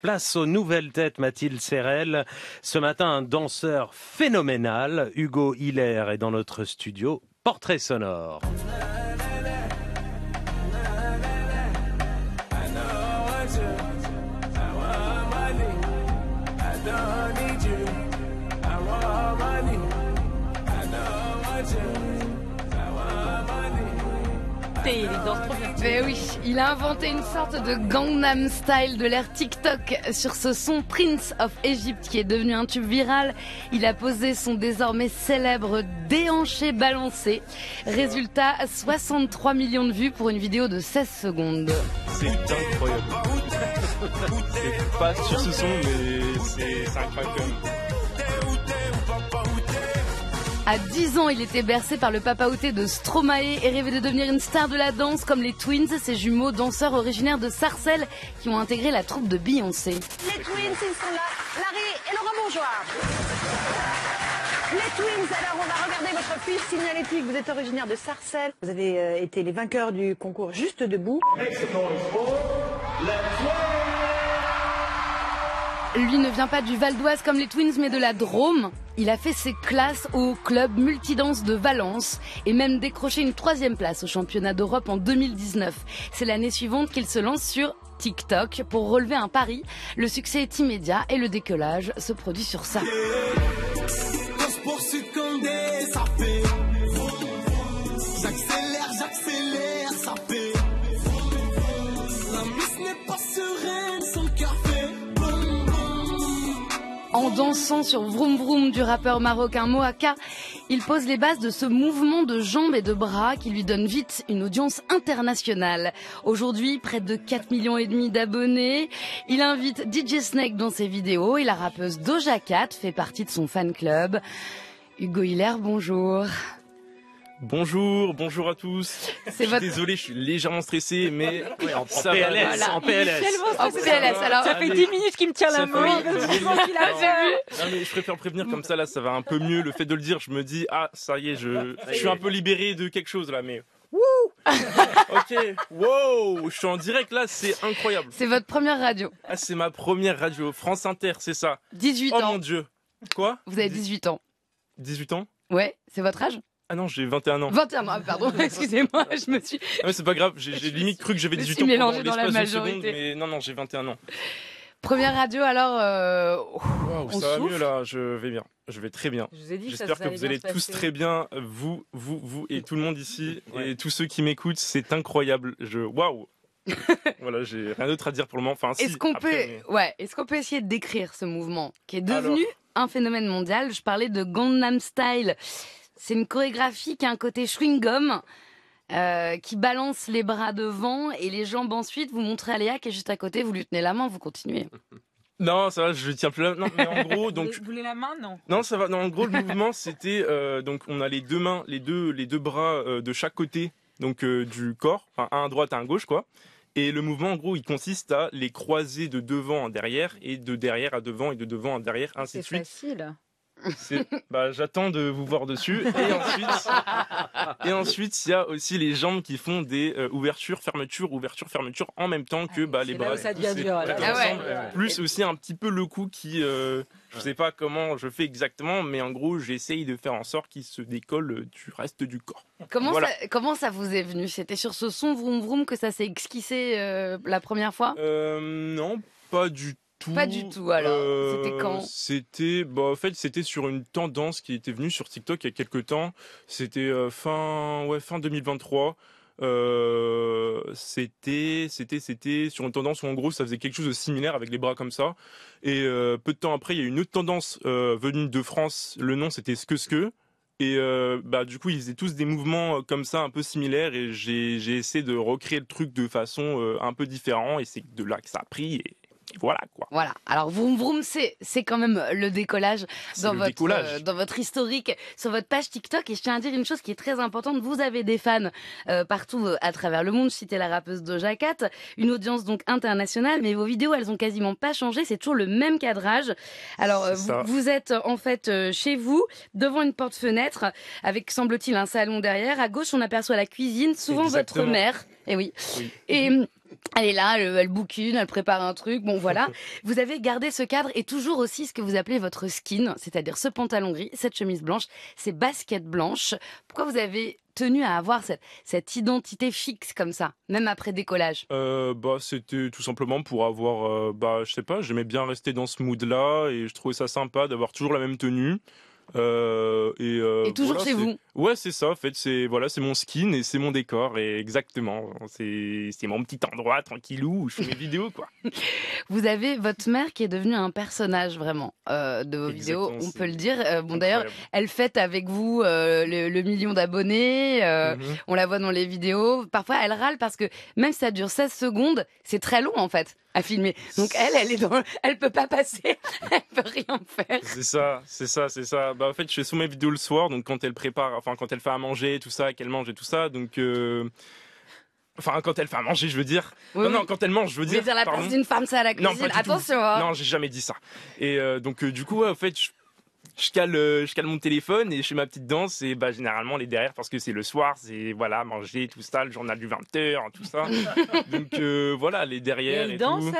Place aux nouvelles têtes, Mathilde Serrel. Ce matin, un danseur phénoménal, Hugo Hiller, est dans notre studio. Portrait sonore. il oui, il a inventé une sorte de Gangnam Style de l'ère TikTok sur ce son Prince of Egypt qui est devenu un tube viral. Il a posé son désormais célèbre déhanché balancé. Résultat, 63 millions de vues pour une vidéo de 16 secondes. C'est incroyable. pas sur ce son, mais c'est incroyable à 10 ans, il était bercé par le papaouté de Stromae et rêvait de devenir une star de la danse comme les Twins, ses jumeaux danseurs originaires de Sarcelles qui ont intégré la troupe de Beyoncé. Les Twins, ils sont là, Larry et Laurent Bonjour. Les Twins, alors on va regarder votre fiche signalétique. Vous êtes originaire de Sarcelles, vous avez euh, été les vainqueurs du concours Juste Debout. Lui ne vient pas du Val d'Oise comme les Twins, mais de la Drôme. Il a fait ses classes au club Multidance de Valence et même décroché une troisième place au championnat d'Europe en 2019. C'est l'année suivante qu'il se lance sur TikTok pour relever un pari. Le succès est immédiat et le décollage se produit sur ça. en dansant sur Vroom Vroom du rappeur marocain Moaka. Il pose les bases de ce mouvement de jambes et de bras qui lui donne vite une audience internationale. Aujourd'hui, près de 4 millions et demi d'abonnés. Il invite DJ Snake dans ses vidéos et la rappeuse Doja Cat fait partie de son fan club. Hugo Hiller, bonjour. Bonjour, bonjour à tous. C'est Désolé, je suis légèrement stressé, mais en, ça PLS, en PLS, en ça fait 10 minutes qu'il me tient la main. je préfère prévenir comme ça là, ça va un peu mieux. Le fait de le dire, je me dis ah ça y est, je, je suis un peu libéré de quelque chose là, mais. Wouh ok, wow, je suis en direct là, c'est incroyable. C'est votre première radio. Ah, c'est ma première radio, France Inter, c'est ça. 18 ans. Oh mon dieu. Quoi Vous avez 18 ans. 18 ans Ouais, c'est votre âge ah non, j'ai 21 ans. 21 ans, pardon, excusez-moi, je me suis. Ah, c'est pas grave, j'ai limite cru que j'avais 18 ans. Je mélangé dans la majorité. mais non, non, j'ai 21 ans. Première radio, alors. Euh... ça va mieux là, je vais bien. Je vais très bien. J'espère que vous allez tous très bien, vous, vous, vous et tout le monde ici et tous ceux qui m'écoutent. C'est incroyable. Je waouh. voilà, j'ai rien d'autre à dire pour le moment. Enfin, est-ce qu'on peut, ouais, est-ce qu'on peut essayer de décrire ce mouvement qui est devenu un phénomène mondial Je parlais de Gangnam Style. C'est une chorégraphie qui a un côté chewing euh, qui balance les bras devant et les jambes ensuite. Vous montrez à Léa qui est juste à côté, vous lui tenez la main, vous continuez. Non, ça va, je tiens plus la main. Non, mais en gros, donc. Vous voulez la main, non Non, ça va. en gros, le mouvement, c'était euh, donc on a les deux mains, les deux, les deux bras euh, de chaque côté, donc du corps, un à droite, un à gauche, quoi. Et le mouvement, en gros, il consiste à les croiser de devant en derrière et de derrière à devant et de devant à derrière, ainsi de suite. C'est facile. Bah, J'attends de vous voir dessus. Et ensuite, et ensuite, il y a aussi les jambes qui font des euh, ouvertures, fermetures, ouvertures, fermetures en même temps que ah bah, les bras. Ça devient dur. Ah plus aussi un petit peu le cou qui, euh, je je sais pas comment je fais exactement, mais en gros, j'essaye de faire en sorte qu'il se décolle euh, du reste du corps. Comment, ça, comment ça vous est venu C'était sur ce son vroom vroom que ça s'est esquissé la première fois Non, pas du tout pas du tout, alors. Euh, c'était quand C'était, bah, en fait, c'était sur une tendance qui était venue sur TikTok il y a quelques temps. C'était euh, fin, ouais, fin 2023. Euh, c'était, c'était, c'était sur une tendance où en gros ça faisait quelque chose de similaire avec les bras comme ça. Et peu de temps après, il y a eu une autre tendance venue de France. Le nom c'était ce que ce que. Et bah, du coup, ils faisaient tous des mouvements comme ça, un peu similaires, et j'ai essayé de recréer le truc de façon un peu différente, et c'est de là que ça a pris, et voilà quoi. Voilà. Alors vroom vroom, c'est quand même euh, le décollage dans votre euh, dans votre historique sur votre page TikTok et je tiens à dire une chose qui est très importante. Vous avez des fans euh, partout à travers le monde. Je la rappeuse Doja Cat, une audience donc internationale, mais vos vidéos elles ont quasiment pas changé. C'est toujours le même cadrage. Alors vous, êtes en fait chez vous devant une porte fenêtre avec semble-t-il un salon derrière. À gauche on aperçoit la cuisine, souvent votre mère. Et eh oui. Et euh, elle est là, elle, euh, boucule, elle prépare un truc. Bon, voilà. vous avez gardé ce cadre et toujours aussi ce que vous appelez votre skin, c'est-à-dire ce pantalon gris, cette chemise blanche, ces baskets blanches. Pourquoi vous avez tenu à avoir cette, identité fixe comme ça, même après décollage euh, bah, C'était tout simplement pour avoir, bah, je sais pas, j'aimais bien rester dans ce mood-là et je trouvais ça sympa d'avoir toujours la même tenue. et, toujours chez vous. Ouais, c'est ça. En fait, c'est voilà, c'est mon skin et c'est mon décor. Et exactement, c'est mon petit endroit tranquillou où je fais mes vidéos, quoi. Vous avez votre mère qui est devenue un personnage vraiment euh, de vos vidéos. On peut le dire. Euh, bon, d'ailleurs, elle fête avec vous euh, le, million d'abonnés. Mm-hmm. On la voit dans les vidéos. Parfois, elle râle parce que même si ça dure 16 secondes, c'est très long en fait à filmer. Donc elle, elle est dans, elle peut pas passer, elle peut rien faire. C'est ça, c'est ça, c'est ça. Bah en fait, je fais souvent mes vidéos le soir, donc quand elle prépare enfin quand elle fait à manger, tout ça, qu'elle mange et tout ça. Donc euh, Enfin, quand elle fait à manger, je veux dire. non, non, quand elle mange, je veux dire. Mais dire la d'une femme, ça, à la cuisine. Non, Attention. Hein. Non, j'ai jamais dit ça. Et euh, donc, euh, du coup, en fait, je, cale, je cale mon téléphone et je fais ma petite danse. Et bah, généralement, les derrière, parce que c'est le soir, c'est voilà, manger, tout ça, le journal du 20h, tout ça. donc, voilà, les derrière. Et danse, elle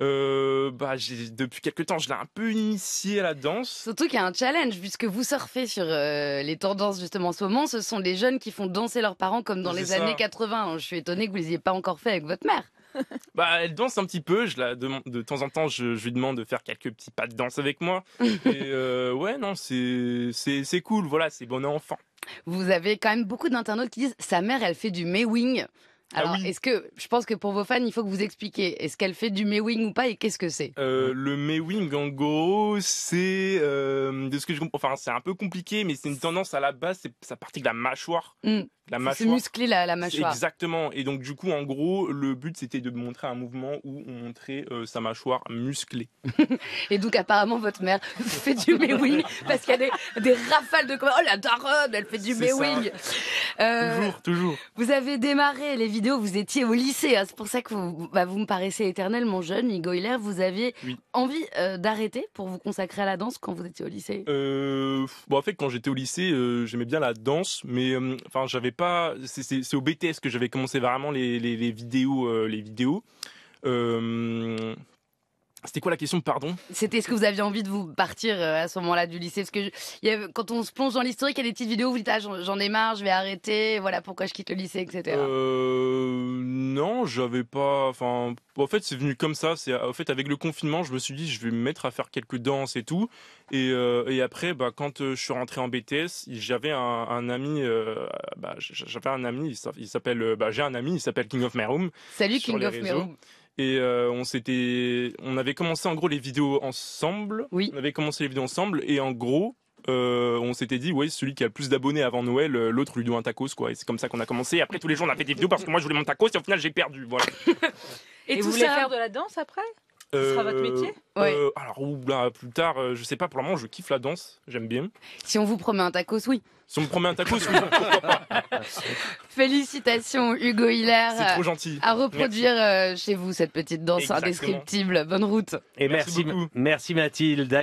euh, bah, j'ai, depuis quelques temps, je l'ai un peu initié à la danse. Surtout qu'il y a un challenge, puisque vous surfez sur euh, les tendances justement en ce moment. Ce sont les jeunes qui font danser leurs parents comme dans les années 80. Je suis étonné que vous ne ayez pas encore fait avec votre mère. Bah, elle danse un petit peu. Je la de temps en temps. Je, lui demande de faire quelques petits pas de danse avec moi. Et euh, ouais, non, c'est, c'est cool. Voilà, c'est bon enfant. Vous avez quand même beaucoup d'internautes qui disent sa mère, elle fait du mei-wing. Ah Alors, est-ce que je pense que pour vos fans, il faut que vous expliquiez est-ce qu'elle fait du mewing ou pas et qu'est-ce que c'est euh, Le mewing, en gros, c'est euh, de ce que je comprends. Enfin, c'est un peu compliqué, mais c'est une tendance à la base. C'est ça partie de la mâchoire. Hmm. La mâchoire. C'est musclé la, mâchoire. Exactement. Et donc, du coup, en gros, le but c'était de montrer un mouvement où on montrait euh, sa mâchoire musclée. et donc, apparemment, votre mère fait du mewing parce qu'il y a des, rafales de oh la daronne, elle fait du mewing. toujours, toujours. Vous avez démarré les vidéo, vous étiez au lycée. Hein. c'est pour ça que vous, bah, me paraissez éternellement jeune, Hugo Vous aviez envie euh, d'arrêter pour vous consacrer à la danse quand vous étiez au lycée euh, bon, En fait, quand j'étais au lycée, euh, j'aimais bien la danse, mais enfin, j'avais pas. C'est au BTS que j'avais commencé vraiment les, les, les vidéos. les vidéos. C'était quoi la question, pardon C'était ce que vous aviez envie de vous partir euh, à ce moment-là du lycée Parce que quand on se plonge dans l'historique, il y a des petites vidéos où vous dites ah, j'en ai marre, je vais arrêter, voilà pourquoi je quitte le lycée, etc. Euh, non, j'avais pas. Enfin, en fait, c'est venu comme ça. C'est en fait avec le confinement, je me suis dit je vais me mettre à faire quelques danses et tout. Et, euh, après, bah, quand je suis rentré en BTS, j'avais un, ami. Bah, j'avais un ami. Il s'appelle. Bah, j'ai un ami. Il s'appelle King of My Room. Salut King of My Room et euh, on s'était, on avait commencé en gros les vidéos ensemble. Oui. On avait commencé les vidéos ensemble et en gros, euh, on s'était dit ouais celui qui a le plus d'abonnés avant Noël euh, l'autre lui doit un tacos quoi et c'est comme ça qu'on a commencé après tous les jours on a fait des vidéos parce que moi je voulais mon tacos et au final j'ai perdu voilà et, vous voulez faire de la danse après ce sera votre euh, métier ouais. Euh, alors, ou plus tard, euh, je sais pas, pour le moment, je kiffe la danse, j'aime bien. Si on vous promet un tacos, oui. Si on me promet un tacos, oui, Félicitations, Hugo Hilaire. C'est trop gentil. À reproduire chez vous cette petite danse indescriptible. Bonne route. Et merci, merci, beaucoup. merci Mathilde.